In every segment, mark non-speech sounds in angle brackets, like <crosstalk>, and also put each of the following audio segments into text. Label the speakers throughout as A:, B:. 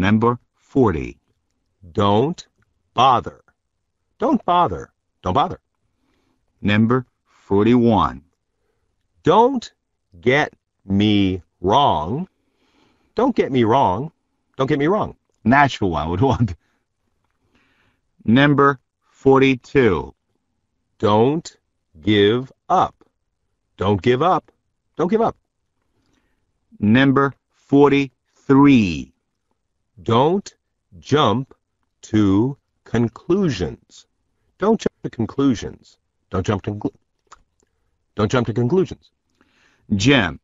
A: Number 40. Don't bother. Don't bother. Don't bother. Number 41. Don't get me wrong. Don't get me wrong. Don't get me wrong. Natural one would <laughs> want. Number 42. Don't give up. Don't give up. Don't give up. Number 43 don't jump to conclusions. Don't jump to conclusions. Don't jump to conclu- don't jump to conclusions. Jim,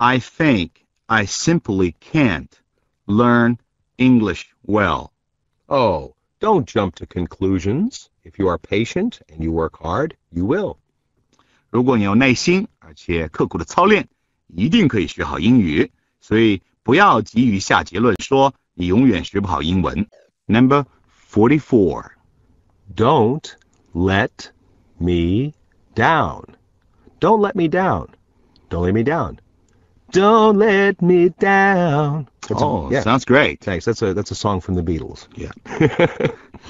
A: I think I simply can't learn English well. Oh, don't jump to conclusions. If you are patient and you work hard, you will. 如果你有耐心而且刻苦的操练，一定可以学好英语。所以不要急于下结论说 Number 44 forty-four. Don't let me down. Don't let me down. Don't let me down. Don't let me down. That's oh, a, yeah. sounds great. Thanks. That's a that's a song from the Beatles. Yeah.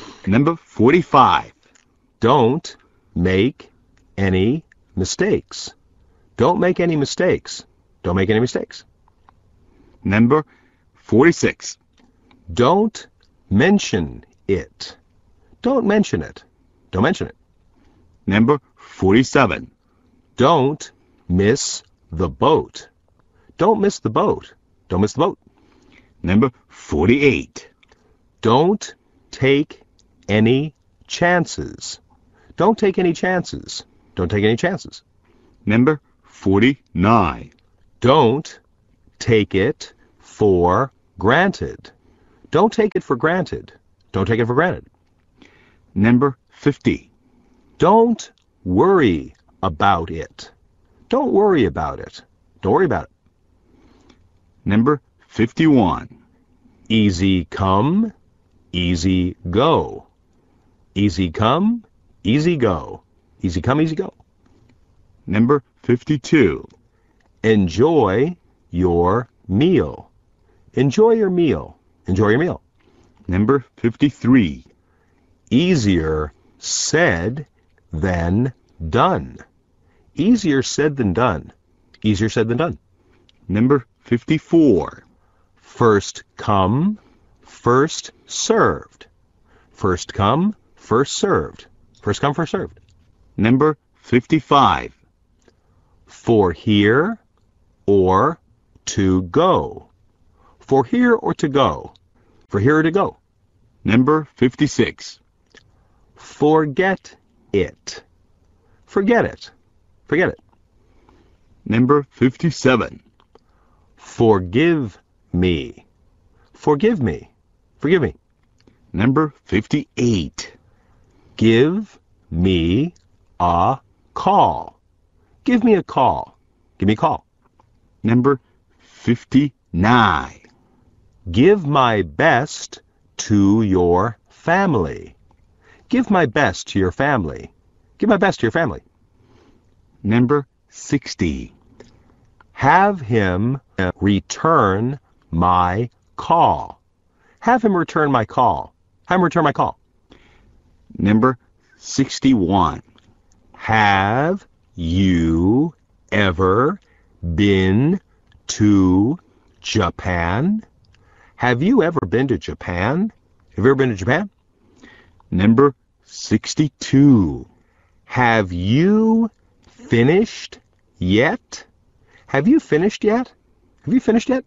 A: <laughs> Number 45. Don't make any mistakes. Don't make any mistakes. Don't make any mistakes. Number 46 don't mention it. Don't mention it. Don't mention it. Number 47. Don't miss the boat. Don't miss the boat. Don't miss the boat. Number 48. Don't take any chances. Don't take any chances. Don't take any chances. Number 49. Don't take it for granted. Don't take it for granted. Don't take it for granted. Number 50. Don't worry about it. Don't worry about it. Don't worry about it. Number 51. Easy come, easy go. Easy come, easy go. Easy come, easy go. Number 52. Enjoy your meal. Enjoy your meal. Enjoy your meal. Number 53 easier said than done. Easier said than done. Easier said than done. Number 54 first come, first served. First come, first served. First come, first served. Number 55 for here or to go. For here or to go? For here or to go? Number 56. Forget it. Forget it. Forget it. Number 57. Forgive me. Forgive me. Forgive me. Number 58. Give me a call. Give me a call. Give me a call. Number 59. Give my best to your family. Give my best to your family. Give my best to your family. Number 60. Have him return my call. Have him return my call. Have him return my call. Number 61. Have you ever been to Japan? Have you ever been to Japan? Have you ever been to Japan? Number 62. Have you finished yet? Have you finished yet? Have you finished yet?